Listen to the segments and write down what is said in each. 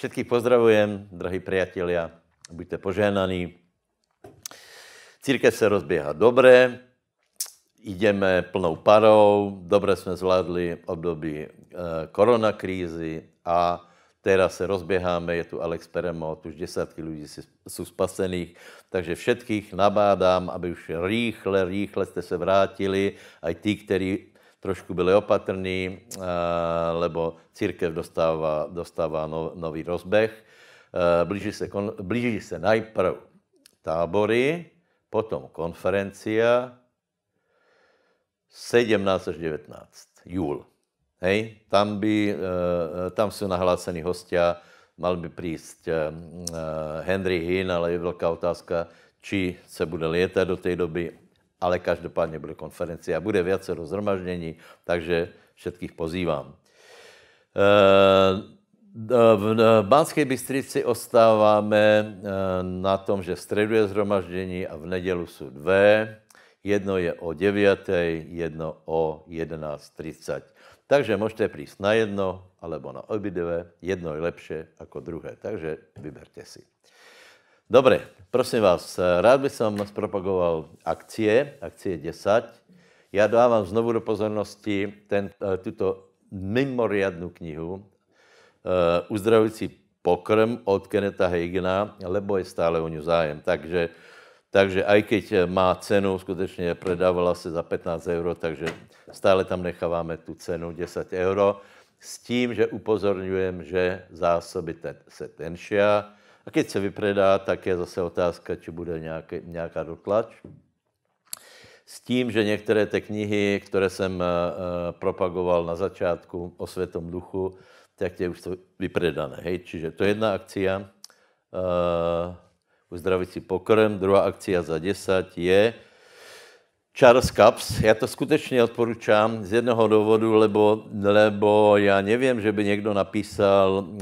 Všetkých pozdravujem, drahí priatelia, buďte požehnaní. Církev se rozběhá dobré, jdeme plnou parou, dobře jsme zvládli období eh, koronakrízy a teraz se rozběháme, je tu Alex Peremot, už desátky lidí jsou spasených, takže všetkých nabádám, aby už rýchle, rýchle jste se vrátili, aj ty, kteří trošku byli opatrní, eh, lebo církev dostává, dostává no, nový rozbeh. Blíží se, kon, blíží se najprv tábory, potom konferencia, 17 až 19, júl. Hej, tam, by, eh, tam jsou nahlásení hostia, mal by prísť eh, Henry Hinn, ale je velká otázka, či se bude lietat do té doby, ale každopádně bude konference a bude více rozhromaždění, takže všetkých pozývám. Eh, v Banské Bystrici ostáváme eh, na tom, že v středu je zhromaždění a v nedělu jsou dvě. Jedno je o 9, jedno o 11.30. Takže můžete přijít na jedno, alebo na obě obidve. Jedno je lepší jako druhé, takže vyberte si. Dobre, prosím vás, eh, rád by som zpropagoval akcie, akcie 10. Já dávám znovu do pozornosti ten, eh, tuto mimoriadnu knihu uh, Uzdravující pokrm od Keneta Hagena, lebo je stále o ňu zájem. Takže, takže aj keď má cenu, skutečně predávala se za 15 euro, takže stále tam necháváme tu cenu 10 euro s tím, že upozorňujem, že zásoby se tenšia, a když se vypredá, tak je zase otázka, či bude nějaký, nějaká dotlač. S tím, že některé ty knihy, které jsem eh, eh, propagoval na začátku o světom duchu, tak tě už to vypredané. Hej? Čiže to je jedna akcia, uh, uzdravit si pokrm, druhá akcia za 10 je, Charles Cups, já to skutečně odporučám z jednoho důvodu, lebo, lebo já nevím, že by někdo napísal uh,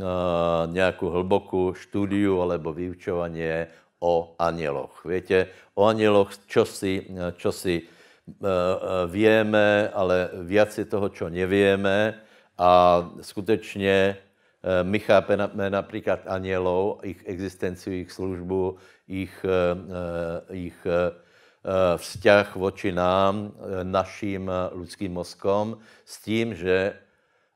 nějakou hlubokou studiu alebo vyučování o aněloch. Víte, o aněloch čosi, čosi uh, eh, eh, víme, ale viac je toho, čo nevíme a skutečně uh, my chápeme například anělov, jejich existenci, jejich službu, jejich, uh, uh, Eh, vzťah voči nám, eh, našim eh, lidským mozkom, s tím, že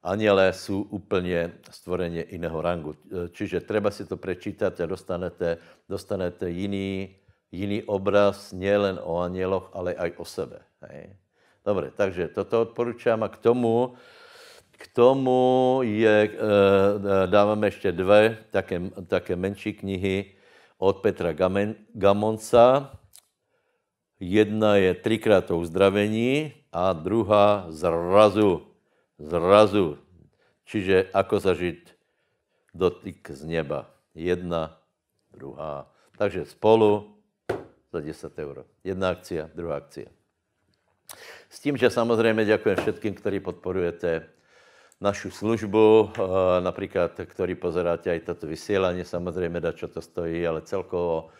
Anělé jsou úplně stvoreně jiného rangu. Čiže třeba si to prečítat a dostanete, dostanete jiný, jiný obraz nejen o aněloch, ale i o sebe. Hej. Dobre, takže toto odporučám a k tomu, k tomu je, dáváme ještě dvě také, také menší knihy od Petra Gamen, Gamonca, Jedna je trikrát to uzdravení a druhá zrazu. Zrazu. Čiže ako zažít dotyk z neba. Jedna, druhá. Takže spolu za 10 euro. Jedna akcia, druhá akcia. S tím, že samozřejmě děkujeme všem, kteří podporujete našu službu, eh, například, který pozeráte i toto vysílání, samozřejmě, da čo to stojí, ale celkovo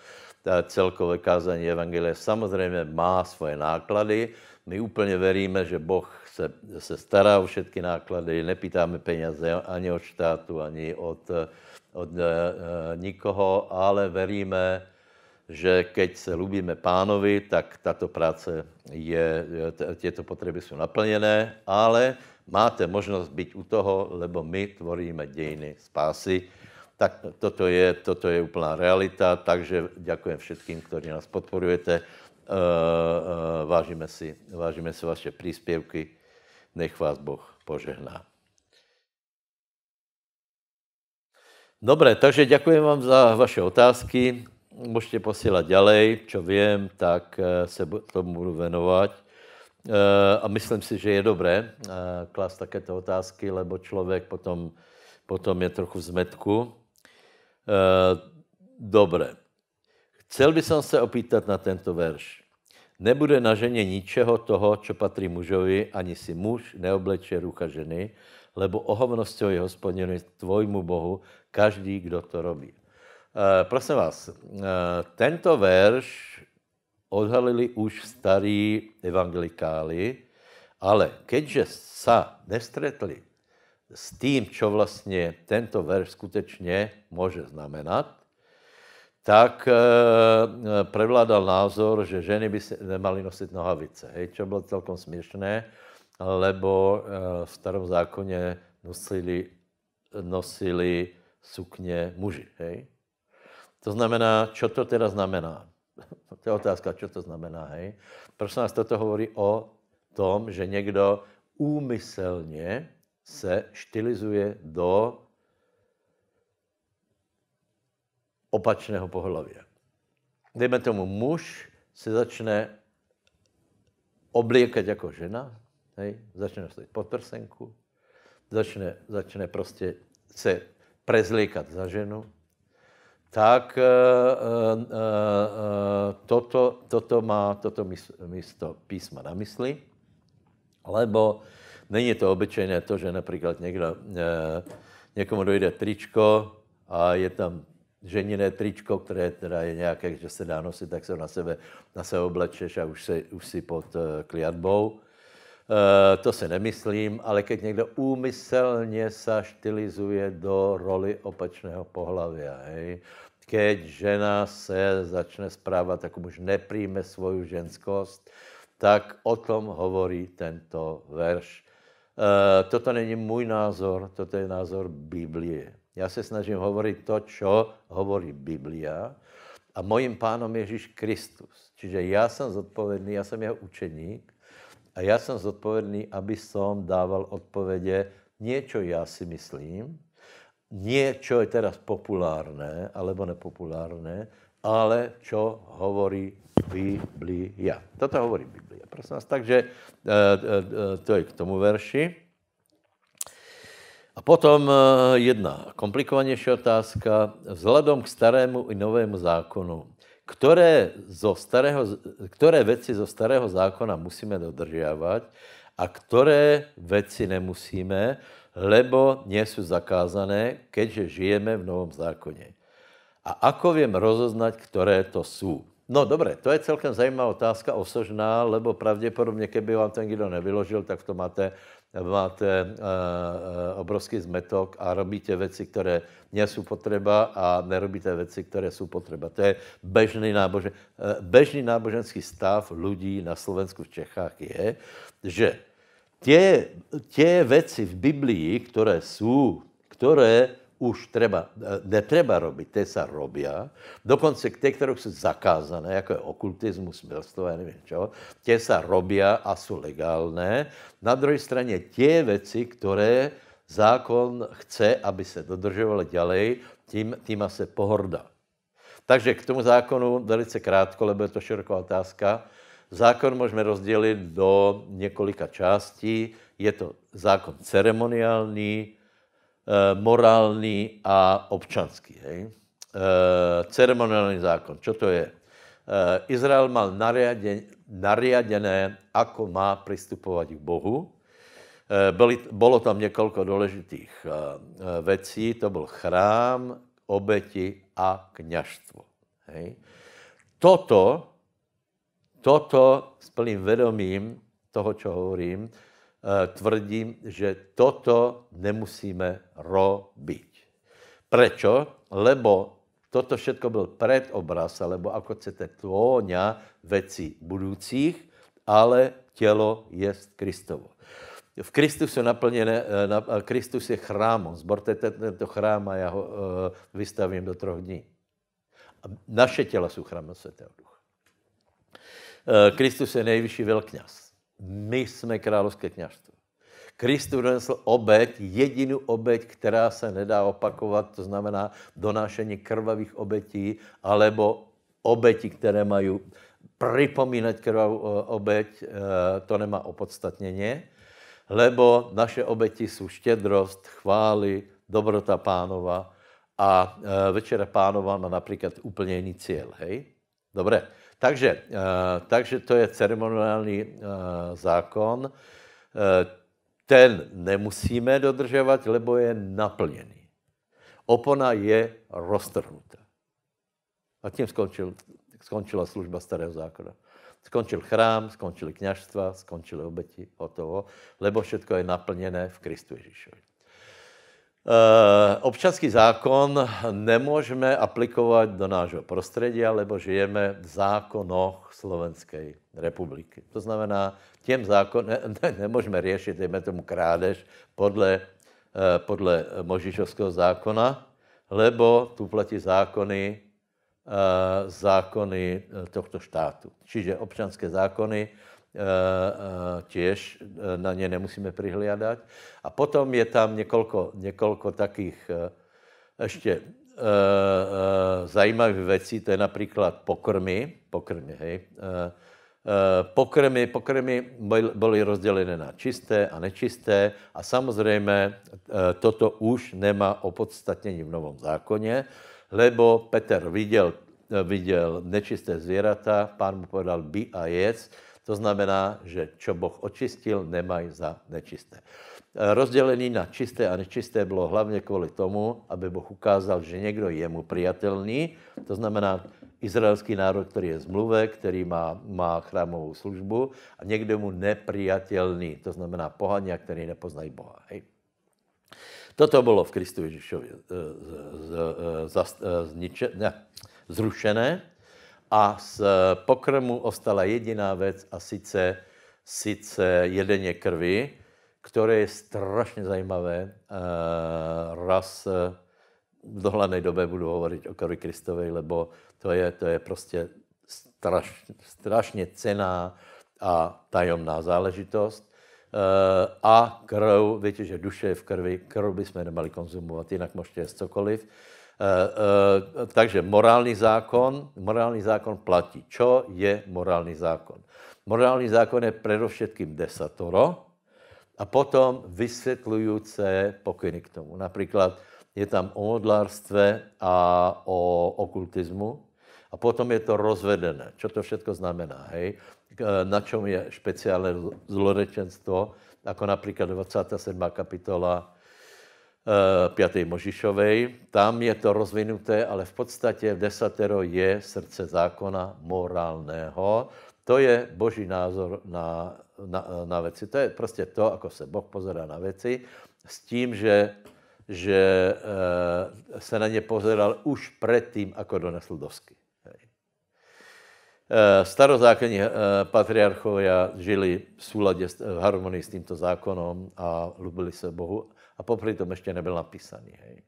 celkové kázání Evangelia samozřejmě má svoje náklady. My úplně veríme, že Boh se, se stará o všechny náklady, nepýtáme peněze ani od štátu, ani od, od e, nikoho, ale veríme, že keď se lubíme pánovi, tak tato práce je, tyto potřeby jsou naplněné, ale máte možnost být u toho, lebo my tvoríme dějiny spásy tak toto je, toto je úplná realita, takže děkuji všem, kteří nás podporujete. E, e, vážíme si, vážíme si vaše příspěvky, Nech vás Boh požehná. Dobré, takže děkuji vám za vaše otázky. Můžete posílat ďalej, čo vím, tak e, se tomu budu venovat. A myslím si, že je dobré klást takéto otázky, lebo člověk potom, potom je trochu v zmetku. Eh, dobré. Chcel by som se opýtat na tento verš. Nebude na ženě ničeho toho, čo patří mužovi, ani si muž neobleče ruka ženy, lebo ohovnosťou je hospodinu tvojmu Bohu každý, kdo to robí. E, prosím vás, e, tento verš odhalili už starí evangelikáli, ale keďže sa nestretli s tím, co vlastně tento verš skutečně může znamenat, tak e, prevládal názor, že ženy by se nemaly nosit nohavice, hej, čo bylo celkom směšné, lebo e, v starom zákoně nosili, nosili sukně muži, hej. To znamená, co to teda znamená? to je otázka, co to znamená, hej. Proč nás toto hovorí o tom, že někdo úmyslně se stylizuje do opačného pohlaví. Dejme tomu, muž se začne oblíkat jako žena, hej, začne pod prsenku, začne, začne prostě se prezlíkat za ženu, tak uh, uh, uh, toto, toto má toto místo písma na mysli, lebo Není to obyčejné to, že například někdo, eh, někomu dojde tričko a je tam ženiné tričko, které teda je nějaké, že se dá nosit, tak se na sebe, na sebe oblečeš a už, si, už si pod eh, kliatbou. Eh, to se nemyslím, ale keď někdo úmyselně se stylizuje do roli opačného pohlaví, hej, keď žena se začne správat, tak už nepríjme svoju ženskost, tak o tom hovorí tento verš. Eh, toto není můj názor, toto je názor Biblie. Já se snažím hovorit to, co hovorí Biblia a mojím pánom Ježíš Kristus. Čiže já jsem zodpovědný, já jsem jeho učeník a já jsem zodpovědný, aby som dával odpovědě něco já si myslím, něco je teraz populárné alebo nepopulárné, ale co hovorí Biblia. Toto hovorí Biblia. Prosím vás, takže eh, eh, eh, to je k tomu verši. A potom jedna komplikovanější otázka. Vzhledom k starému i novému zákonu, které, zo starého, které věci zo starého zákona musíme dodržovat a které věci nemusíme, lebo nie zakázané, keďže žijeme v novom zákoně. A ako vím rozoznať, které to jsou? No dobré, to je celkem zajímavá otázka, osožná, lebo pravděpodobně, kdyby vám ten kdo nevyložil, tak v tom máte, máte e, obrovský zmetok a robíte věci, které nejsou potřeba a nerobíte věci, které jsou potřeba. To je bežný, nábožen, e, eh, bežný náboženský stav lidí na Slovensku, v Čechách je, že tě, tě věci v Biblii, které jsou, které už treba, e, netreba robiť, ty se robia. dokonce ty, které jsou zakázané, jako je okultismus, milstvo, já nevím čo, ty se robia a jsou legálné. Na druhé straně tie věci, které zákon chce, aby se dodržovaly ďalej, tím, tím se pohorda. Takže k tomu zákonu velice krátko, lebo je to široká otázka. Zákon můžeme rozdělit do několika částí. Je to zákon ceremoniální, Eh, morální a občanský. Hej? Eh, ceremoniální zákon, Co to je? Eh, Izrael mal nariadené, nariadené ako má pristupovat k Bohu. Byli, bylo tam několik důležitých věcí, to byl chrám, obeti a kněžstvo. Toto, toto s plným vedomím toho, co hovorím, Eh, tvrdím, že toto nemusíme robiť. Prečo? Lebo toto všetko byl predobraz, alebo ako chcete, tvoňa veci budoucích, ale tělo je Kristovo. V Kristu jsou naplněné, eh, na, eh, Kristus je chrámom. Zborte tento chrám a já ho uh, vystavím do troch dní. Naše těla jsou chrámom světého Ducha. Uh, Kristus je nejvyšší velkňaz my jsme královské kněžstvo. Kristus donesl obeď, jedinou obeď, která se nedá opakovat, to znamená donášení krvavých obetí, alebo obeti, které mají připomínat krvavou eh, obeď, eh, to nemá opodstatněně, lebo naše obeti jsou štědrost, chvály, dobrota pánova a eh, večera pánova má například úplně jiný cíl, hej? Dobré. Takže, eh, takže to je ceremoniální eh, zákon. Eh, ten nemusíme dodržovat, lebo je naplněný. Opona je roztrhnutá. A tím skončil, skončila služba starého zákona. Skončil chrám, skončili kněžstva, skončili obeti, hotovo, lebo všechno je naplněné v Kristu Ježíšovi. Eh, občanský zákon nemůžeme aplikovat do nášho prostředí, lebo žijeme v zákonoch Slovenské republiky. To znamená, těm zákon ne, ne, nemůžeme řešit, dejme tomu krádež, podle, eh, podle Možišovského zákona, lebo tu platí zákony, eh, zákony tohto štátu. Čiže občanské zákony Eh, eh, těž eh, na ně nemusíme přihlídat A potom je tam několiko, několiko takých ještě zajímavých věcí, to je například pokrmy, pokrmy, hej, pokrmy, pokrmy byly rozdělené na čisté a nečisté a samozřejmě toto už nemá opodstatnění v Novom zákoně, lebo Petr viděl, viděl nečisté zvěrata, pán mu povedal, by a jec, to znamená, že čo Boh očistil, nemají za nečisté. E, rozdělení na čisté a nečisté bylo hlavně kvůli tomu, aby Boh ukázal, že někdo je mu přijatelný. To znamená, izraelský národ, který je zmluve, který má, má chrámovou službu a někdo mu nepřijatelný, to znamená pohania, který nepoznají Boha. Hej. Toto bylo v Kristu Ježíšovi e, e, zrušené a z pokrmu ostala jediná věc a sice, sice jedeně krvi, které je strašně zajímavé. Eh, raz eh, v dohledné době budu hovorit o krvi Kristovej, lebo to je, to je prostě straš, strašně cená a tajomná záležitost. Eh, a krv, víte, že duše je v krvi, krv bychom nemali konzumovat, jinak možná je cokoliv e, takže morální zákon, morální zákon platí. Čo je morální zákon? Morální zákon je predovšetkým desatoro a potom vysvětlujúce pokyny k tomu. Například je tam o modlárstve a o okultismu a potom je to rozvedené. Čo to všechno znamená, hej? Eh, na čom je špeciálne zlorečenstvo, jako například 27. kapitola 5. Eh, Možišovej, tam je to rozvinuté, ale v podstatě v desatero je srdce zákona morálného. To je boží názor na, na, na věci. To je prostě to, jako se Boh pozerá na věci, s tím, že, že e, se na ně pozeral už předtím, jako donesl dosky. E, starozákonní e, patriarchovia žili v, súladě, v harmonii s tímto zákonom a lubili se Bohu a popri tom ještě nebyl napísaný. Hej.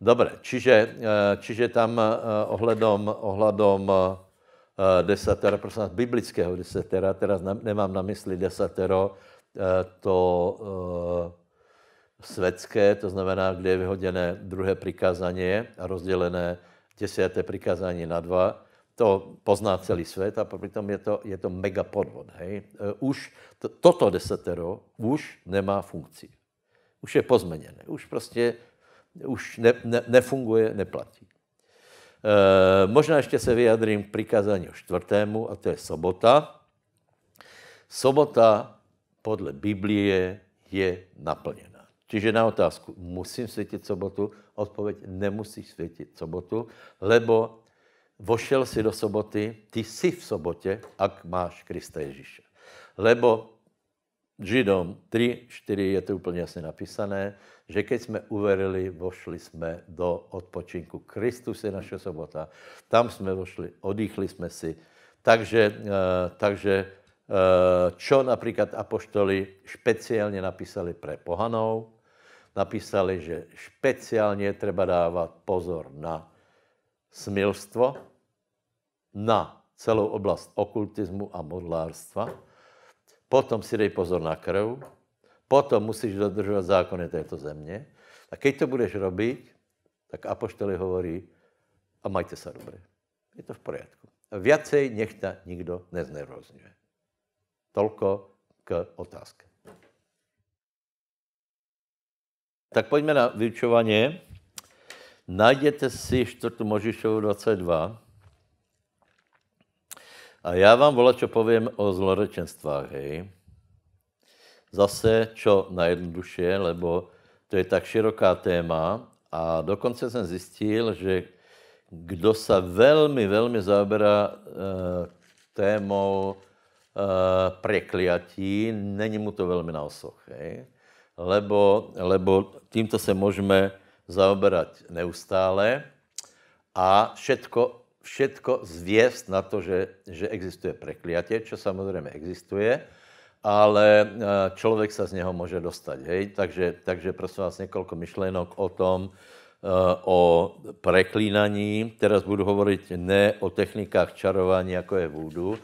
Dobre, čiže, eh, čiže tam eh, ohledom, ohledom eh, desatera, prosím vás, biblického desatera, teraz nemám na mysli desatero, to světské, to znamená, kde je vyhoděné druhé přikázání a rozdělené desáté přikázání na dva, to pozná celý svět a přitom je to, je to mega podvod. Hej? Už to, toto desetero už nemá funkci. Už je pozměněné, už prostě už ne, ne, nefunguje, neplatí. E, možná ještě se vyjadrím k prikázání čtvrtému, a to je sobota. Sobota podle Biblie je naplněna. Čiže na otázku, musím světit sobotu, odpověď nemusíš světit sobotu, lebo vošel si do soboty, ty jsi v sobotě, ak máš Krista Ježíše. Lebo Židom 3, 4 je to úplně jasně napísané, že keď jsme uverili, vošli jsme do odpočinku. Kristus je naše sobota. Tam jsme vošli, odýchli jsme si. Takže, eh, takže eh, čo například apoštoli speciálně napísali pre pohanou, napísali, že speciálně treba dávat pozor na smilstvo, na celou oblast okultismu a modlárstva, potom si dej pozor na krv, potom musíš dodržovat zákony této země. A keď to budeš robiť, tak apoštoli hovorí, a majte se dobře. Je to v pořádku. Viacej ta nikdo neznervozňuje. Tolko k otázce. Tak pojďme na vyučování. Najděte si 4. Možišovu 22. A já vám vola, čo povím o zlorečenstvách, hej. Zase čo najjednoduše, lebo to je tak široká téma a dokonce jsem zjistil, že kdo se velmi, velmi zaoberá e, témou e, prekliatí, není mu to velmi na osoch, hej. Lebo, lebo tímto se můžeme zaoberat neustále a všetko všetko zvěst na to, že, že existuje prekliatě, čo samozřejmě existuje, ale e, člověk se z něho může dostat. Hej? Takže, takže prosím vás několik myšlenek o tom, e, o preklínaní. Teraz budu hovorit ne o technikách čarování, jako je vůdu,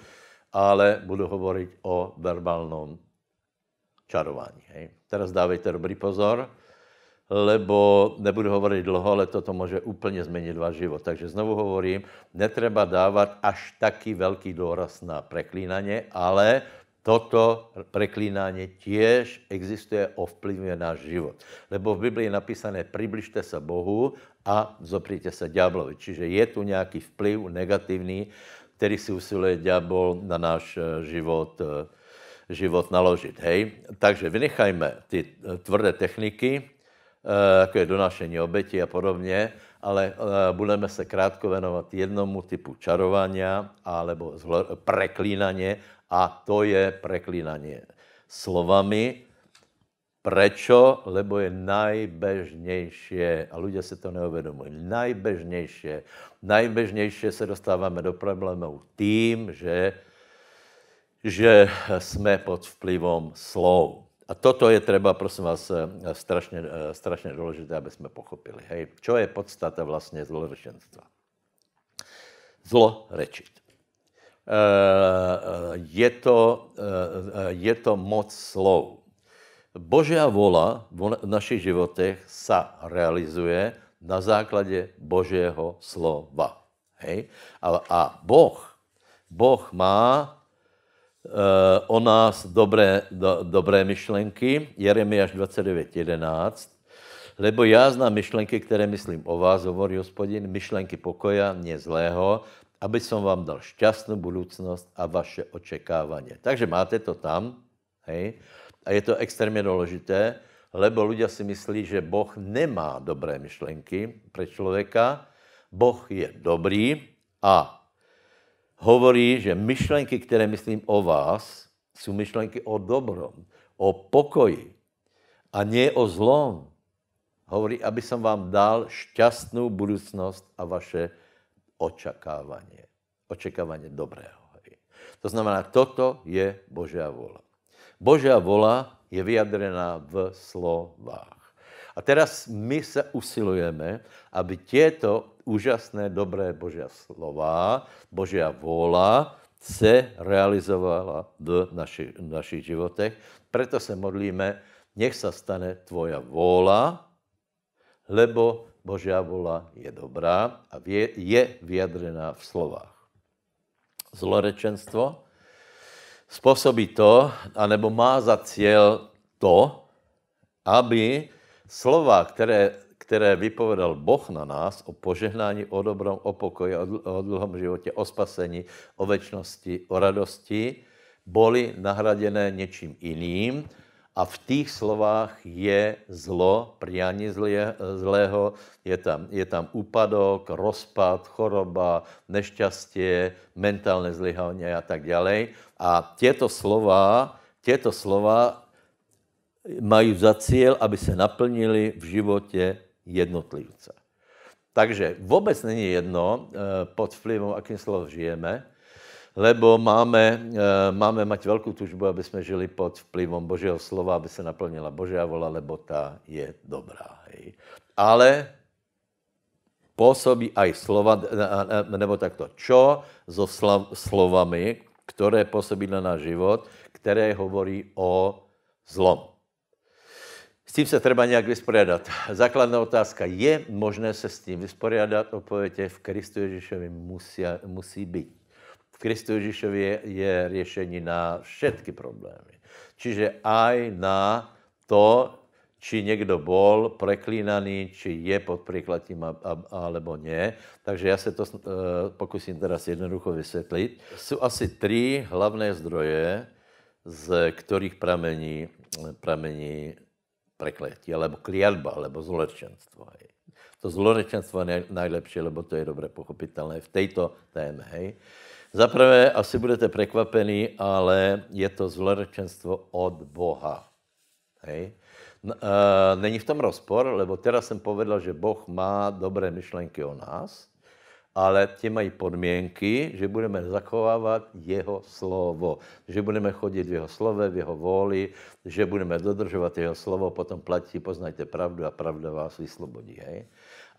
ale budu hovorit o verbálnom čarování. Hej? Teraz dávejte dobrý pozor lebo nebudu hovorit dlouho, ale toto může úplně změnit váš život. Takže znovu hovorím, netreba dávat až taky velký důraz na preklínaně, ale toto preklínání tiež existuje, ovplyvňuje náš život. Lebo v Biblii je napísané, přibližte se Bohu a zopříte se ďáblovi. Čiže je tu nějaký vplyv negativní, který si usiluje ďábel na náš eh, život, eh, život naložit. Hej? Takže vynechajme ty eh, tvrdé techniky, Eh, jako je donášení oběti a podobně, ale eh, budeme se krátko venovat jednomu typu čarování, alebo preklínanie a to je preklínanie slovami, Prečo? Lebo je najbežnější, a lidé si to neuvědomují, najbežnější. Najbežnější se dostáváme do problémů tím, že, že jsme pod vplyvom slov. A toto je třeba, prosím vás, eh, strašně, eh, strašně důležité, aby jsme pochopili. Hej, čo je podstata vlastně zlorečenstva? Zlo rečit. Eh, je to, je to moc slov. Božia vola v našich životech sa realizuje na základě Božího slova. Hej? A, a Boh, Boh má Eh, o nás dobré, do, dobré myšlenky, Jeremiáš 29.11, lebo já znám myšlenky, které myslím o vás, hovorí hospodin, myšlenky pokoja, mě zlého, aby som vám dal šťastnou budoucnost a vaše očekávání. Takže máte to tam, hej? A je to extrémně důležité, lebo lidé si myslí, že Boh nemá dobré myšlenky pro člověka, Boh je dobrý a hovorí, že myšlenky, které myslím o vás, jsou myšlenky o dobrom, o pokoji a ne o zlom. Hovorí, aby som vám dal šťastnou budoucnost a vaše očekávání, Očekávání dobrého. To znamená, toto je Boží vola. Boží vola je vyjadrená v slovách. A teraz my se usilujeme, aby těto úžasné, dobré Božia slova, Božia vola se realizovala v naši, v našich životech. Preto se modlíme, nech sa stane tvoja vola, lebo Božia vola je dobrá a je, je vyjadrená v slovách. Zlorečenstvo spôsobí to, anebo má za cieľ to, aby slova, které které vypovedal Boh na nás o požehnání, o dobrom, o pokoji, o dlouhém životě, o spasení, o večnosti, o radosti, byly nahraděné něčím jiným a v těch slovách je zlo, priání zlé, zlého, je tam, je tam úpadok, rozpad, choroba, nešťastie, mentální zlyhání a tak dále. A těto slova, těto slova mají za cíl, aby se naplnili v životě jednotlivce. Takže vůbec není jedno, eh, pod vlivem, akým slov žijeme, lebo máme, eh, máme mať velkou tužbu, aby jsme žili pod vplyvom Božího slova, aby se naplnila Božia vola, lebo ta je dobrá. Hej. Ale působí aj slova, eh, nebo takto, čo so slav, slovami, které působí na náš život, které hovorí o zlom. S tím se třeba nějak vysporiadat. Základná otázka, je možné se s tím vysporiadat? Odpověď je, v Kristu Ježíšovi musí, musí být. V Kristu Ježíšovi je, je řešení na všechny problémy. Čiže aj na to, či někdo bol preklínaný, či je pod preklatím, a, a, alebo ne. Takže já se to e, pokusím teraz jednoducho vysvětlit. Jsou asi tři hlavné zdroje, z kterých pramení, pramení prekletí, alebo kliatba, alebo zlorečenstvo. To zlorečenstvo je nejlepší, lebo to je dobře pochopitelné v této téme. Hej. Zaprvé asi budete překvapení, ale je to zlorečenstvo od Boha. Hej. Eh, není v tom rozpor, lebo teraz jsem povedal, že Boh má dobré myšlenky o nás, ale ti mají podmínky, že budeme zachovávat jeho slovo, že budeme chodit v jeho slove, v jeho vůli, že budeme dodržovat jeho slovo, potom platí, poznajte pravdu a pravda vás vyslobodí. Hej?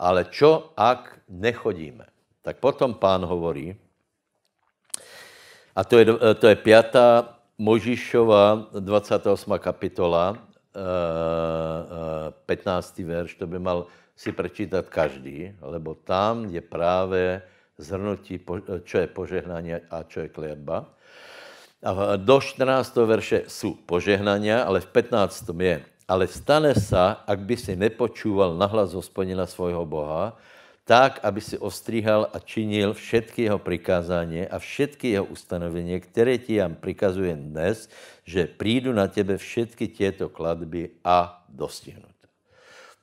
Ale čo, ak nechodíme? Tak potom pán hovorí, a to je, to je 5. Možišova, 28. kapitola, 15. Eh, eh, verš, to by mal si prečítat každý, lebo tam je právě zhrnutí, čo je požehnání a čo je kléba. A do 14. verše jsou požehnania, ale v 15. je ale stane se, ak by si nepočúval nahlas hospodina svojho Boha, tak, aby si ostříhal a činil všetky jeho prikázání a všetky jeho ustanovení, které ti jen prikazuje dnes, že přijdu na tebe všetky těto kladby a dostihnu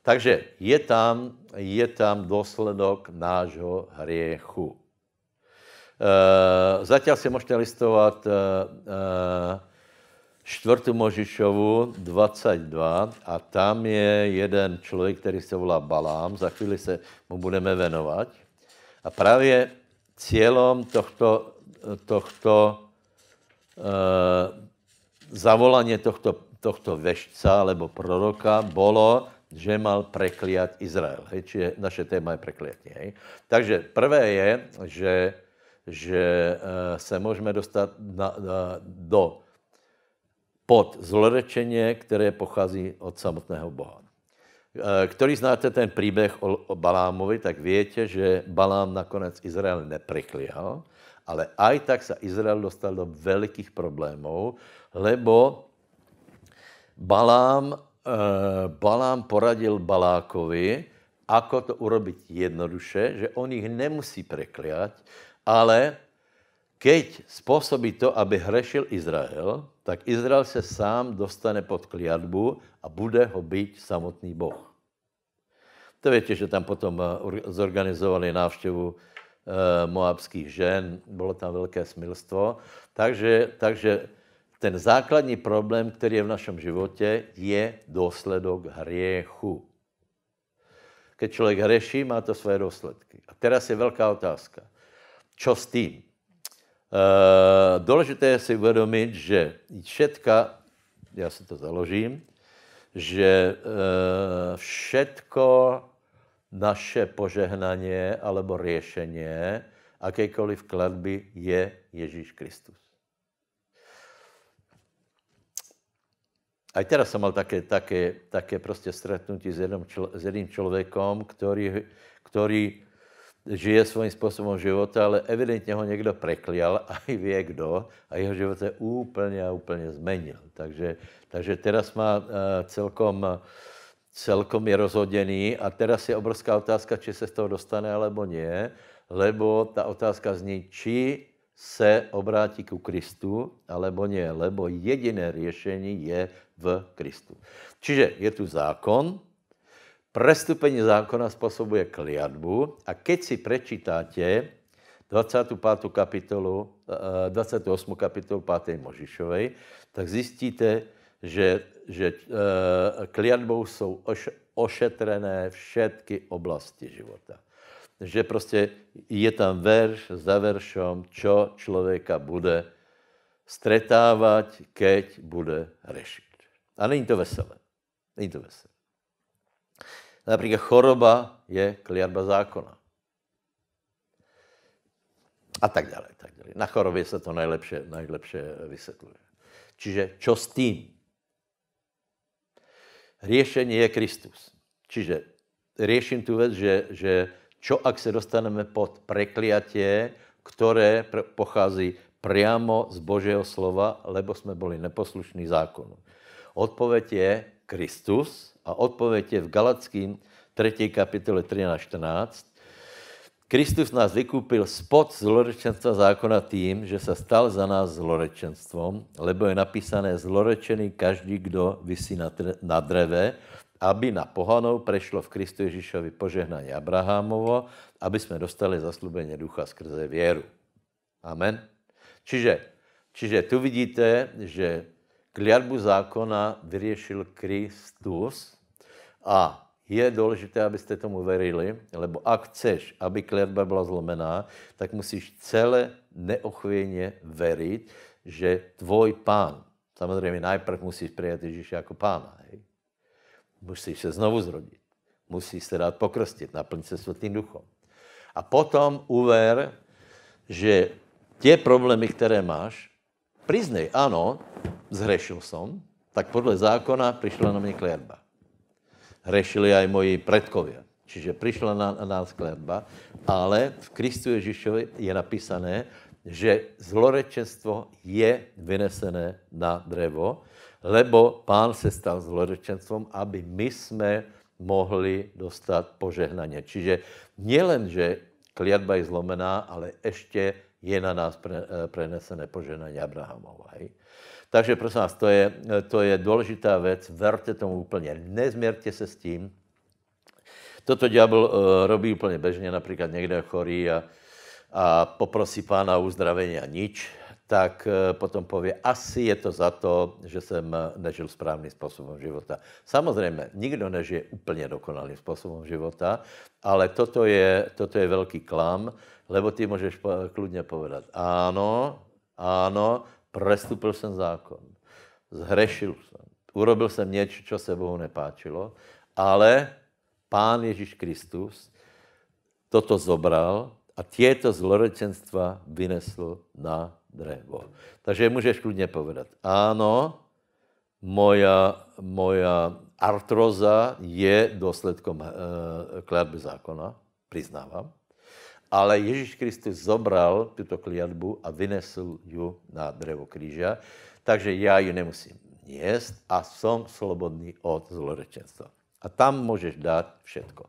takže je tam, je tam dosledok nášho hriechu. E, eh, zatím si můžete listovat e, eh, e, eh, 4. Možišovu 22 a tam je jeden člověk, který se volá Balám, za chvíli se mu budeme venovat. A právě cílem tohto, tohto e, zavolání tohto, tohto vešca, alebo proroka, bylo že mal prekliat Izrael. Hej? Čiže naše téma je prekliatí. Hej? Takže prvé je, že, že eh, se můžeme dostat na, na, eh, do pod zlorečeně, které pochází od samotného Boha. Eh, který znáte ten příběh o, o Balámovi, tak víte, že Balám nakonec Izrael nepreklial, ale aj tak se Izrael dostal do velikých problémů, lebo Balám Eh, Balám poradil Balákovi, ako to urobit jednoduše, že on jich nemusí prekliat, ale keď způsobí to, aby hrešil Izrael, tak Izrael se sám dostane pod kliatbu a bude ho být samotný Boh. To víte, že tam potom eh, zorganizovali návštěvu eh, moabských žen, bylo tam velké smilstvo, takže, takže ten základní problém, který je v našem životě, je důsledok hriechu. Když člověk hřeší, má to své důsledky. A teraz je velká otázka. Čo s tím? E, důležité je si uvědomit, že všetka, já si to založím, že e, všetko naše požehnaně alebo řešení, akékoliv kladby je Ježíš Kristus. a teď jsem měl také, také, také prostě stretnutí s, jednom člo, s jedným člověkem, který, který žije svým způsobem života, ale evidentně ho někdo preklial, i ví kdo, a jeho život se úplně a úplně zmenil. Takže, takže teraz má eh, celkom, celkom je rozhodený a teraz je obrovská otázka, či se z toho dostane, alebo ne, lebo ta otázka zní, či se obrátí ku Kristu, alebo nie, lebo jediné řešení je v Kristu. Čiže je tu zákon, prestupení zákona způsobuje kliatbu a keď si prečítáte 25. kapitolu, 28. Eh, kapitolu 5. Možišovej, tak zjistíte, že, že eh, kliatbou jsou ošetrené všetky oblasti života že prostě je tam verš za veršom, čo člověka bude stretávat, keď bude řešit. A není to veselé. Není to veselé. Například choroba je kliatba zákona. A tak dále, tak dále. Na chorobě se to nejlepše, nejlepše vysvětluje. Čiže čo s tím? Řešení je Kristus. Čiže řeším tu věc, že, že Čo ak se dostaneme pod prekliatě, které pochází priamo z Božího slova, lebo jsme byli neposlušní zákonu? Odpověď je Kristus a odpověď je v Galackým 3. kapitole 13 14. Kristus nás vykúpil spod zlorečenstva zákona tím, že se stal za nás zlorečenstvom, lebo je napísané zlorečený každý, kdo vysí na, na dreve, aby na pohanou prešlo v Kristu Ježišovi požehnání Abrahámovo, aby jsme dostali zaslúbenie ducha skrze věru. Amen. Čiže, čiže tu vidíte, že kliatbu zákona vyriešil Kristus a je důležité, abyste tomu verili, lebo ak chceš, aby kliatba byla zlomená, tak musíš celé neochvějně verit, že tvoj pán, samozřejmě najprv musíš přijat Ježíše jako pána, hej? musíš se znovu zrodit, musíš se dát pokrstit, naplnit se svatým duchom. A potom uver, že tě problémy, které máš, priznej, ano, zhrešil jsem. tak podle zákona přišla na mě klérba. Hrešili aj moji predkovia. Čiže přišla na, na nás klérba, ale v Kristu Ježíšovi je napísané, že zlorečenstvo je vynesené na drevo lebo pán se stal zlorečencom, aby my jsme mohli dostat požehnaně. Čiže nielen, že kliatba je zlomená, ale ještě je na nás eh, prenesené požehnání Abrahamova. Hej? Takže prosím vás, to je, to je důležitá věc, verte tomu úplně, nezměrte se s tím. Toto uh, robí úplně běžně, například někde chorý a, a poprosí pána o uzdravení a nič tak eh, potom pově, asi je to za to, že jsem eh, nežil správným způsobem života. Samozřejmě, nikdo nežije úplně dokonalým způsobem života, ale toto je, toto je velký klam, lebo ty můžeš kludně povedat, ano, ano, prestupil jsem zákon, zhrešil jsem, urobil jsem něco, co se Bohu nepáčilo, ale Pán Ježíš Kristus toto zobral a těto zlorečenstva vynesl na dřevo. Takže můžeš klidně povedat, ano, moja, moja artroza je důsledkem e, eh, kletby zákona, přiznávám. Ale Ježíš Kristus zobral tuto kliatbu a vynesl ju na drevo kríža, takže já ji nemusím jíst a jsem slobodný od zlorečenstva. A tam můžeš dát všetko.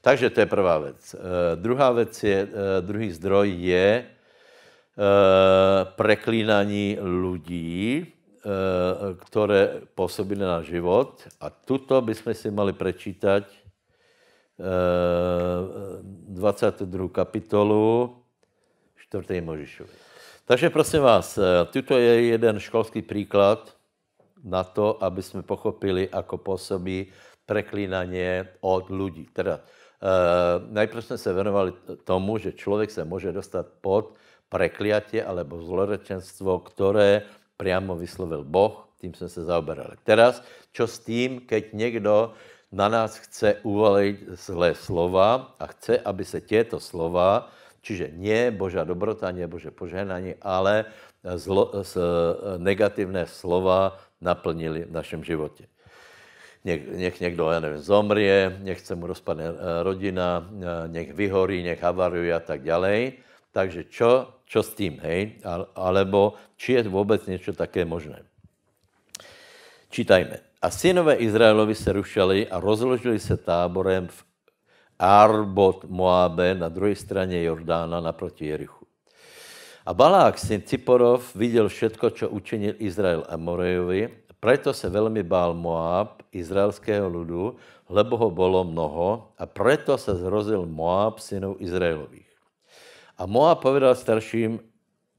Takže to je prvá věc. E, druhá věc je, e, druhý zdroj je Eh, preklínaní lidí, eh, které působí na život. A tuto bychom si mali prečítať 22. kapitolu 4. Možišovi. Takže prosím vás, eh, tuto je jeden školský příklad na to, aby jsme pochopili, ako působí preklínání od lidí. Teda, nejprve najprv jsme se venovali tomu, že člověk se může dostat pod prekliatie alebo zlorečenstvo, ktoré priamo vyslovil Boh. Tým jsme se zaoberali. Teraz, čo s tím, keď někdo na nás chce uvalit zlé slova a chce, aby se těto slova, čiže nie božia dobrota, nie Bože požehnání, ale zlo, z, e, negativné slova naplnili v našem životě. Něk, nech někdo, já nevím, zomrie, nech se mu rozpadne e, rodina, e, nech vyhorí, nech havaruje a tak ďalej takže čo, čo s tím, hej? Alebo či je vůbec něco také možné. Čítajme. A synové Izraelovi se rušili a rozložili se táborem v Arbot Moabe na druhé straně Jordána naproti Jerichu. A Balák, syn Ciporov, viděl všetko, co učinil Izrael Amorejovi, proto se velmi bál Moab, izraelského ludu, lebo ho bylo mnoho, a proto se zrozil Moab synů Izraelových. A Moab povedal starším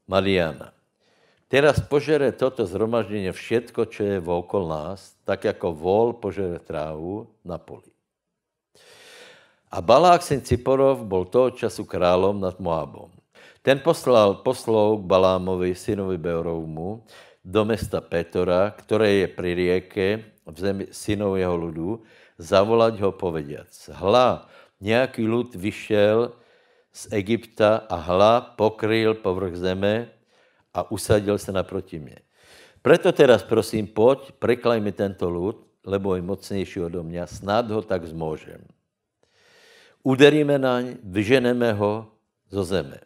Mariana, teraz požere toto zhromaždění všetko, čo je vokol nás, tak jako vol požere trávu na poli. A Balák syn Ciporov bol toho času králom nad Moabom. Ten poslal poslou k Balámovi, synovi Beorovmu, do mesta Petora, které je pri rieke v zemi synov jeho ludu, zavolať ho povediac. Hla, nějaký lud vyšel z Egypta a hla pokryl povrch zeme a usadil se naproti mě. Proto teraz prosím, pojď, preklaj mi tento lud, lebo je mocnější ode mě, snad ho tak zmůžem. Uderíme naň, vyženeme ho zo zeme.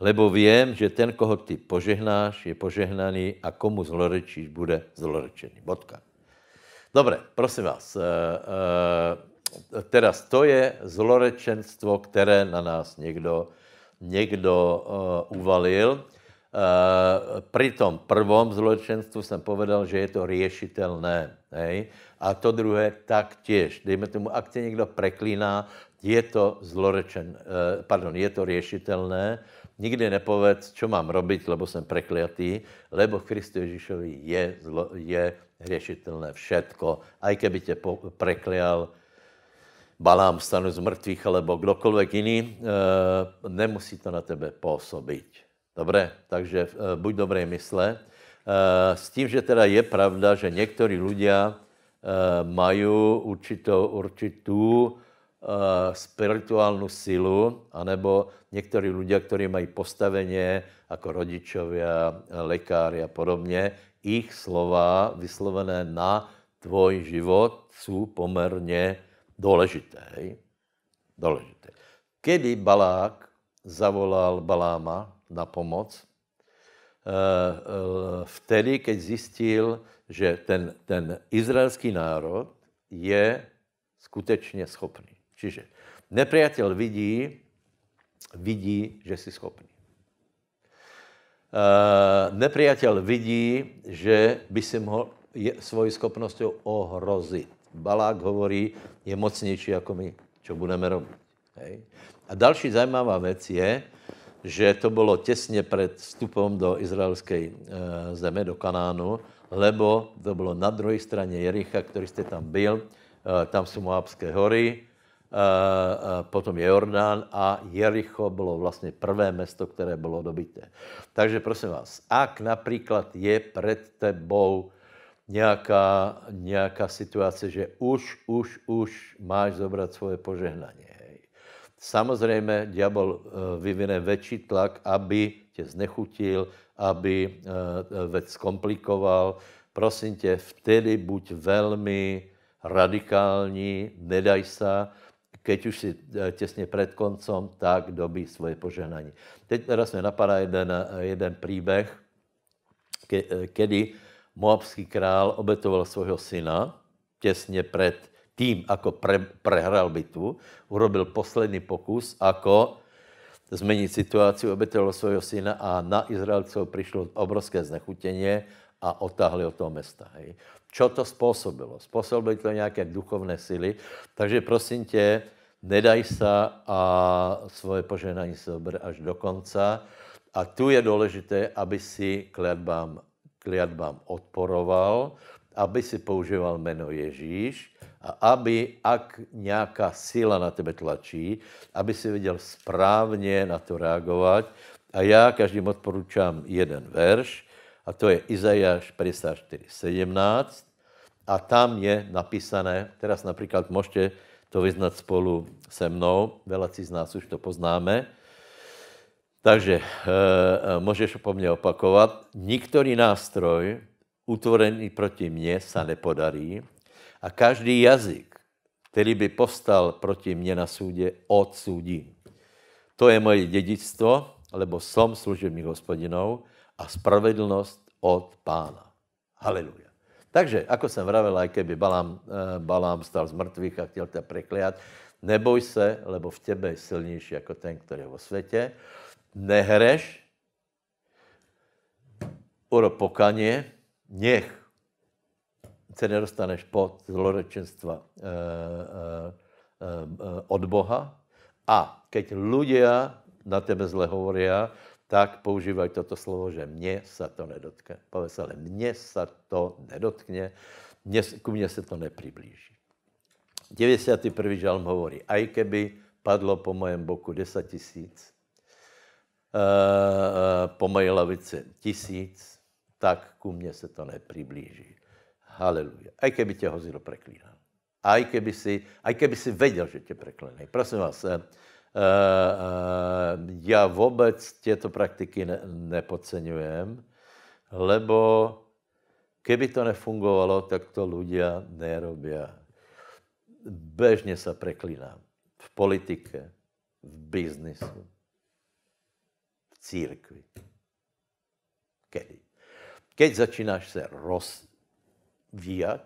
Lebo vím, že ten, koho ty požehnáš, je požehnaný a komu zlorečíš, bude zlorečený. Bodka. Dobré, prosím vás. Uh, uh, Teraz to je zlorečenstvo, které na nás někdo, někdo uh, uvalil. Uh, eh, pri tom prvom zločenstvu jsem povedal, že je to riešitelné. Hej? A to druhé taktěž. Dejme tomu, ak tě někdo preklíná, je to zlorečen, uh, pardon, je to riešitelné. Nikdy nepoved, co mám robiť, lebo jsem prekliatý, lebo v Kristu Ježíšovi je, zlo, je řešitelné všetko, aj keby tě po, preklial Balám stanu z mrtvých, alebo kdokoliv jiný, eh, nemusí to na tebe působit. Dobré, takže eh, buď dobré mysle. Eh, s tím, že teda je pravda, že některý lidé mají určitou, určitou spirituální silu, anebo některý lidé, kteří mají postavení jako rodičovia, lékaři a podobně, jejich slova vyslovené na tvoj život jsou poměrně důležitý, Důležité. Kedy Balák zavolal Baláma na pomoc? Eh, eh, vtedy, keď zjistil, že ten, ten izraelský národ je skutečně schopný. Čiže nepřítel vidí, vidí, že jsi schopný. Uh, eh, nepřátel vidí, že by si mohl svojí schopností ohrozit. Balák hovorí, je mocnější jako my. Co budeme robit. Hej. A další zajímavá věc je, že to bylo těsně před vstupem do izraelské e, eh, zeme, do Kanánu, lebo to bylo na druhé straně Jericha, který jste tam byl, e, tam jsou Moabské hory, e, potom Jordán a Jericho bylo vlastně prvé město, které bylo dobité. Takže prosím vás, ak například je před tebou nějaká, nějaká situace, že už, už, už máš zobrat svoje požehnání. Samozřejmě diabol eh, vyvine větší tlak, aby tě znechutil, aby eh, eh, věc zkomplikoval. Prosím tě, vtedy buď velmi radikální, nedaj se, keď už si těsně před koncem, tak dobí svoje požehnání. Teď teda se napadá jeden, jeden příběh, ke, kedy Moabský král obetoval svého syna těsně před tím, ako pre, prehral bitvu, urobil poslední pokus, ako změnit situaci, obetoval svého syna a na Izraelcov přišlo obrovské znechutění a otáhli od toho města. Čo to způsobilo? Způsobilo to nějaké duchovné síly, takže prosím tě, nedaj se a svoje poženání se až do konca. A tu je důležité, aby si kletbám kliatbám odporoval, aby si používal jméno Ježíš a aby, ak nějaká síla na tebe tlačí, aby si viděl správně na to reagovat. A já každým odporučám jeden verš, a to je Izajáš 54, 17. A tam je napísané, teraz například můžete to vyznat spolu se mnou, velací z nás už to poznáme, takže e, můžeš po mně opakovat. Niktorý nástroj utvorený proti mně se nepodarí a každý jazyk, který by povstal proti mně na súdě, odsudí. To je moje dědictvo, lebo som služební hospodinou a spravedlnost od pána. Haleluja. Takže, ako jsem vravil, aj keby Balám, eh, Balám stal z mrtvých a chtěl tě prekliat, neboj se, lebo v tebe je silnější jako ten, který je vo světě nehreš, urob pokaně, nech se nedostaneš pod zlorečenstva e, e, e, od Boha. A keď ľudia na tebe zle hovoria, tak používají toto slovo, že mně se to nedotkne. Povedz, ale mně se to nedotkne, mě, ku mně se to nepriblíží. 91. žalm hovorí, aj keby padlo po mojem boku 10 tisíc, Eh, eh, po mojej lavici tisíc, tak ku mně se to nepriblíží. Haleluja. Aj keby tě hozilo A Aj keby si, aj keby si věděl, že tě preklíná. Prosím vás, uh, uh, já vůbec těto praktiky ne, nepodceňujem, lebo keby to nefungovalo, tak to ľudia nerobí. Bežně se preklínám. V politike, v biznisu, církvi. Kedy? Keď začínáš se rozvíjat,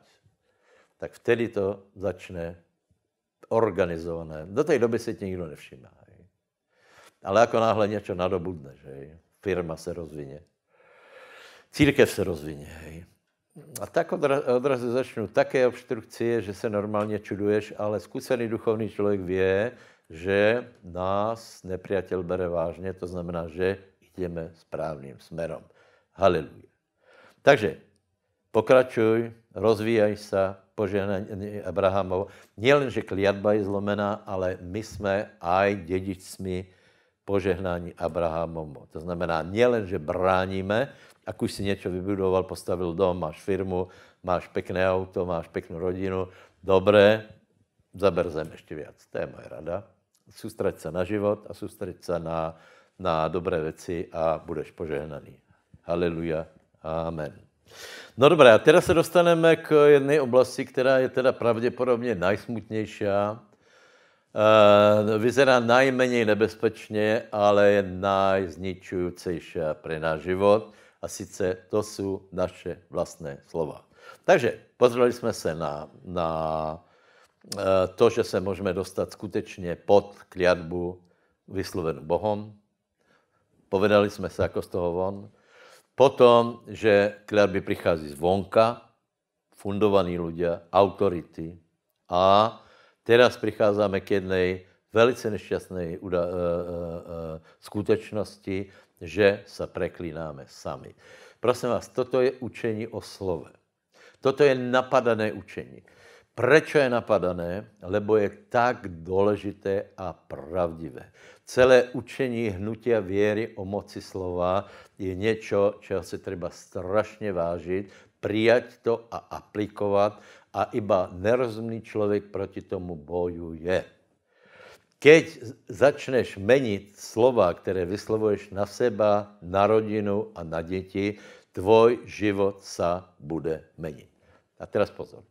tak vtedy to začne organizované. Do té doby se ti nikdo nevšimá. Je. Ale jako náhle něco nadobudne, že je. firma se rozvině, církev se rozvině. Hej. A tak odra, odrazu začnu také obstrukcie, že se normálně čuduješ, ale zkušený duchovní člověk vě, že nás nepriateľ bere vážně, to znamená, že jdeme správným směrem. Haleluja. Takže pokračuj, rozvíjaj se, požehnání Abrahamovo. Nielen, že kliatba je zlomená, ale my jsme aj dědicmi požehnání Abrahamovo. To znamená, nielen, že bráníme, ak už si něco vybudoval, postavil dom, máš firmu, máš pekné auto, máš peknou rodinu, dobré, zaberzem ještě víc. To je moje rada soustředit se na život a soustředit se na, na dobré věci a budeš požehnaný. Haleluja. Amen. No dobré, a teda se dostaneme k jedné oblasti, která je teda pravděpodobně nejsmutnější, eh, vyzerá nejméně nebezpečně, ale je nejzničujícejší pro náš život. A sice to jsou naše vlastné slova. Takže pozreli jsme se na, na Eh, to, že se můžeme dostat skutečně pod kliatbu vyslovenou Bohom. Povedali jsme se, jako z toho von. Potom, že kliatby přichází zvonka, fundovaní lidé, autority. A teraz přicházíme k jedné velice nešťastné uh, eh, uh, eh, uh, skutečnosti, že se preklínáme sami. Prosím vás, toto je učení o slove. Toto je napadané učení. Proč je napadané? Lebo je tak důležité a pravdivé. Celé učení hnutí a věry o moci slova je něco, čeho se třeba strašně vážit, přijat to a aplikovat a iba nerozumný člověk proti tomu bojuje. Keď začneš menit slova, které vyslovuješ na seba, na rodinu a na děti, tvoj život sa bude menit. A teraz pozor.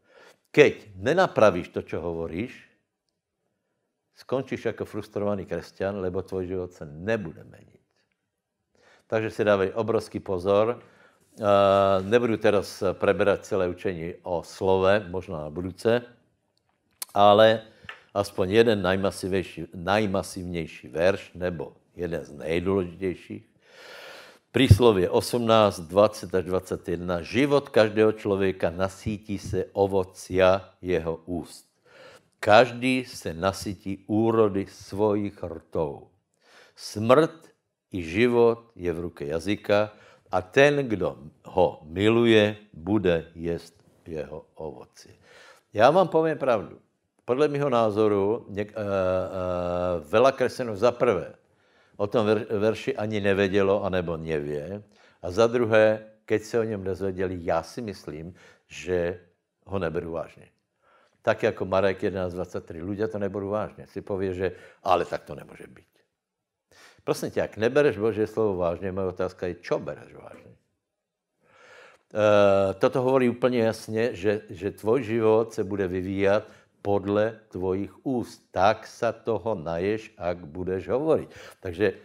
Keď nenapravíš to, čo hovoríš, skončíš jako frustrovaný křesťan, lebo tvoj život se nebude měnit. Takže si dávej obrovský pozor. Eh, nebudu teraz preberat celé učení o slove, možná na budouce, ale aspoň jeden najmasivnější verš, nebo jeden z nejdůležitějších, Přísloví 18, 20 až 21. Život každého člověka nasítí se ovocia jeho úst. Každý se nasytí úrody svojich rtou. Smrt i život je v ruce jazyka a ten, kdo ho miluje, bude jest jeho ovoci. Já vám povím pravdu. Podle mého názoru uh, uh, vela za prvé o tom verši ani nevědělo, anebo nevě. A za druhé, keď se o něm dozvěděli, já si myslím, že ho neberu vážně. Tak jako Marek 11.23. Ľudia to neberu vážně. Si pově, že ale tak to nemůže být. Prosím tě, jak nebereš Boží slovo vážně, moje otázka je, čo bereš vážně? Uh, toto hovorí úplně jasně, že, že tvoj život se bude vyvíjat podle tvojich úst. Tak sa toho naješ, ak budeš hovoriť. Takže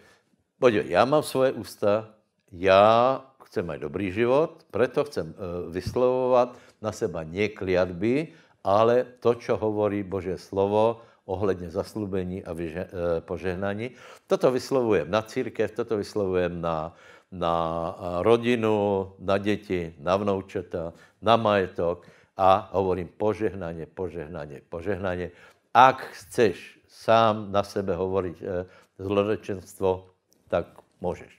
podívej, já mám svoje ústa, já chcem mít dobrý život, proto chcem e, vyslovovat na seba nie ale to, co hovorí Bože slovo, ohledně zaslubení a vyže, e, požehnání. Toto vyslovujem na církev, toto vyslovujem na, na rodinu, na děti, na vnoučeta, na majetok a hovorím požehnanie, požehnanie, požehnanie. Ak chceš sám na sebe hovoriť e, eh, zlorečenstvo, tak můžeš.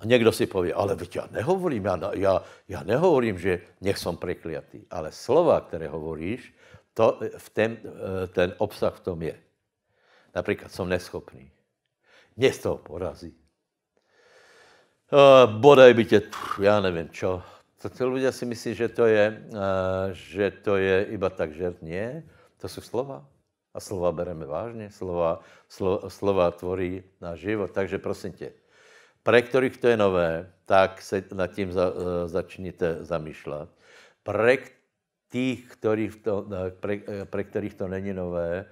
A někdo si poví, ale veď já nehovorím, já, já, já nehovorím, že nech jsem prekliatý, ale slova, které hovoríš, to, eh, v ten, eh, ten obsah v tom je. Například jsem neschopný. Mě z toho porazí. Bodaj by tě, já nevím čo, to ty lidé si myslí, že to je, eh, že to je iba tak žert. ne. to jsou slova. A slova bereme vážně, slova, slova, slova tvorí náš život. Takže prosím tě, pro kterých to je nové, tak se nad tím za, eh, začněte zamýšlet. Pro těch, pro kterých to není nové,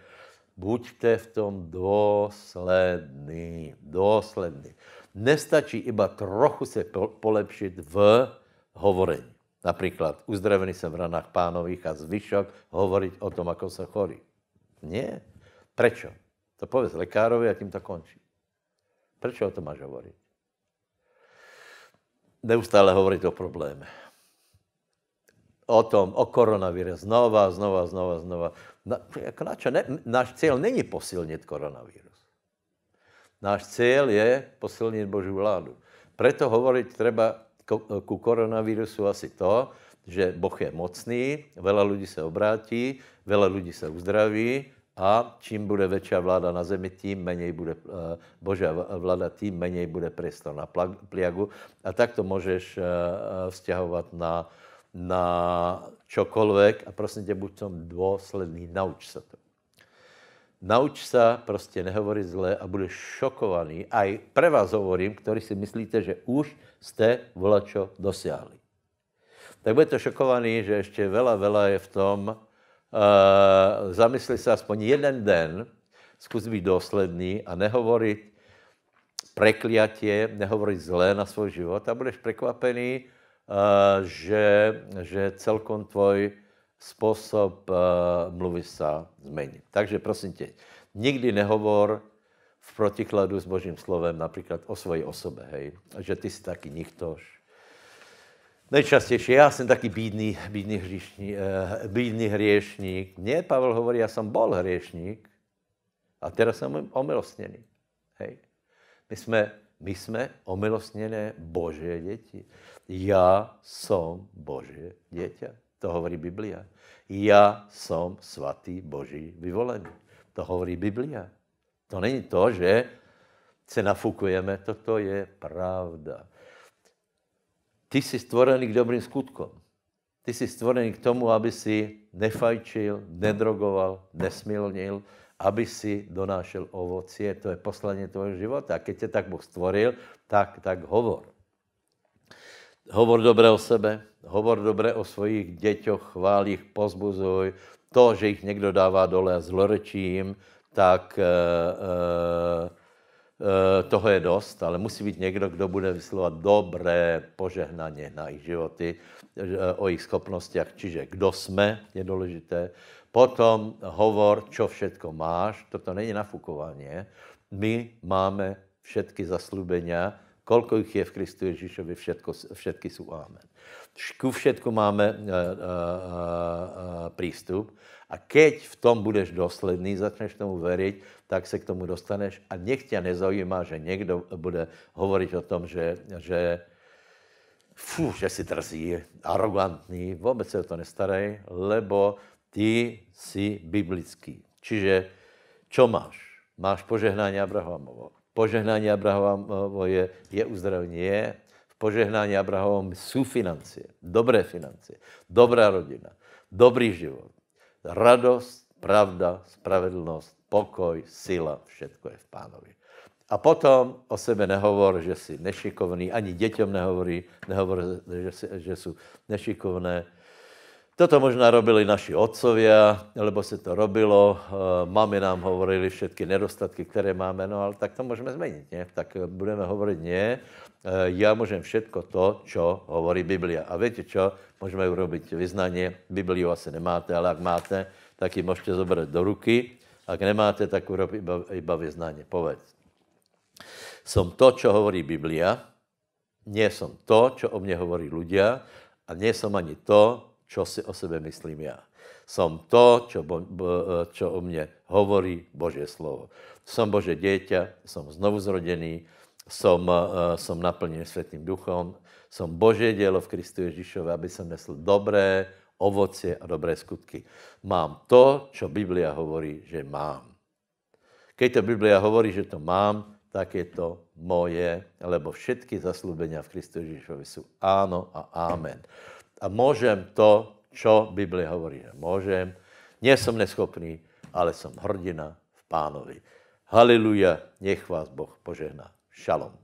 buďte v tom dosledný. Dosledný. Nestačí iba trochu se polepšit v hovorení. Například uzdravený jsem v ranách pánových a zvyšok hovoriť o tom, ako se chorí. Nie. Prečo? To povedz lekárovi a tím to končí. Prečo o tom máš hovoriť? Neustále hovoriť o probléme. O tom, o koronavírus. Znova, znova, znova, znova. Na, jako na čo? Ne, náš cíl není posilnit koronavírus. Náš cíl je posilnit Boží vládu. Preto hovoriť treba ku koronavirusu asi to, že Boh je mocný, vela lidí se obrátí, vela lidí se uzdraví a čím bude větší vláda na zemi, tím méně bude, eh, bože vláda, tím méně bude priestor na pliagu. A tak to můžeš eh, vzťahovat na, na čokoliv a prosím tě, buď tom dôsledný, nauč se to. Nauč se prostě nehovorit zle a budeš šokovaný. A pre vás hovorím, který si myslíte, že už jste volačo dosáhli. Tak budete šokovaný, že ještě vela, vela je v tom, Uh, zamysli se aspoň jeden den, zkus být dosledný a nehovorit prekliatě, nehovorit zlé na svůj život a budeš překvapený, uh, že, že celkom tvoj způsob uh, eh, mluvy se změní. Takže prosím tě, nikdy nehovor v protikladu s Božím slovem například o svojej osobe, hej, že ty jsi taky nichtož. Nejčastější, já jsem taky bídný, bídný, hříšní, uh, bídný hriešník. Ne, Pavel hovorí, já jsem bol hriešník a teraz jsem omilostněný. Hej. My jsme, my jsme omilostněné Boží děti. Já jsem Boží dítě. To hovorí Biblia. Já jsem svatý boží vyvolený. To hovorí Biblia. To není to, že se nafukujeme. Toto je pravda. Ty jsi stvorený k dobrým skutkom. Ty jsi stvorený k tomu, aby si nefajčil, nedrogoval, nesmilnil, aby si donášel ovocie. To je poslání tvojho života. A keď tě tak Bůh stvoril, tak, tak hovor. Hovor dobré o sebe, hovor dobré o svojich děťoch, chvál jich, pozbuzuj. To, že jich někdo dává dole a zlorečí jim, tak e, e, toho je dost, ale musí být někdo, kdo bude vyslovat dobré požehnaně na jejich životy, o jejich schopnostech, čiže kdo jsme, je důležité. Potom hovor, čo všetko máš, toto není nafukování. My máme všetky zaslubenia, Kolko jich je v Kristu Ježíšovi, všetko, všetky jsou amen. Ku všetku máme a, eh, a, eh, a, eh, prístup a keď v tom budeš dosledný, začneš tomu veriť, tak se k tomu dostaneš a nech tě nezaujímá, že někdo bude hovorit o tom, že, že fů, že si drzí, arrogantní, vůbec se o to nestarej, lebo ty jsi biblický. Čiže čo máš? Máš požehnání Abrahamovo. Požehnání Abrahamovo je, je uzdravení. Je. V požehnání Abrahamovom jsou financie. Dobré financie. Dobrá rodina. Dobrý život. Radost, pravda, spravedlnost, pokoj, síla, Všechno je v pánovi. A potom o sebe nehovor, že jsi nešikovný, ani dětem nehovorí, nehovor, že, že jsou nešikovné, Toto možná robili naši otcovia, lebo se to robilo. Eh, máme nám hovorili všetky nedostatky, které máme, no ale tak to můžeme změnit, ne? Tak budeme hovorit ne. Eh, já můžem všetko to, čo hovorí Biblia. A víte čo? Můžeme urobiť vyznanie. Bibliu asi nemáte, ale ak máte, tak ji můžete zobrať do ruky. Ak nemáte, tak urob iba, iba vyznanie. Povedz. Som to, čo hovorí Biblia, nie som to, čo o mne hovorí ľudia a nie som ani to, čo si o sebe myslím já? Som to, čo, bo, bo, čo o mne hovorí Božie slovo. Som Bože dieťa, som znovu zrodený, som, uh, som naplnený Svetým duchom, som Božie dělo v Kristu Ježišovi, aby som nesl dobré ovocie a dobré skutky. Mám to, čo Biblia hovorí, že mám. Keď to Biblia hovorí, že to mám, tak je to moje, lebo všetky zaslubenia v Kristu Ježíšovi sú áno a amen a můžem to, co Bible hovorí. můžem. nie som neschopný, ale jsem hrdina v pánovi. Haliluja, nech vás Boh požehná. Šalom.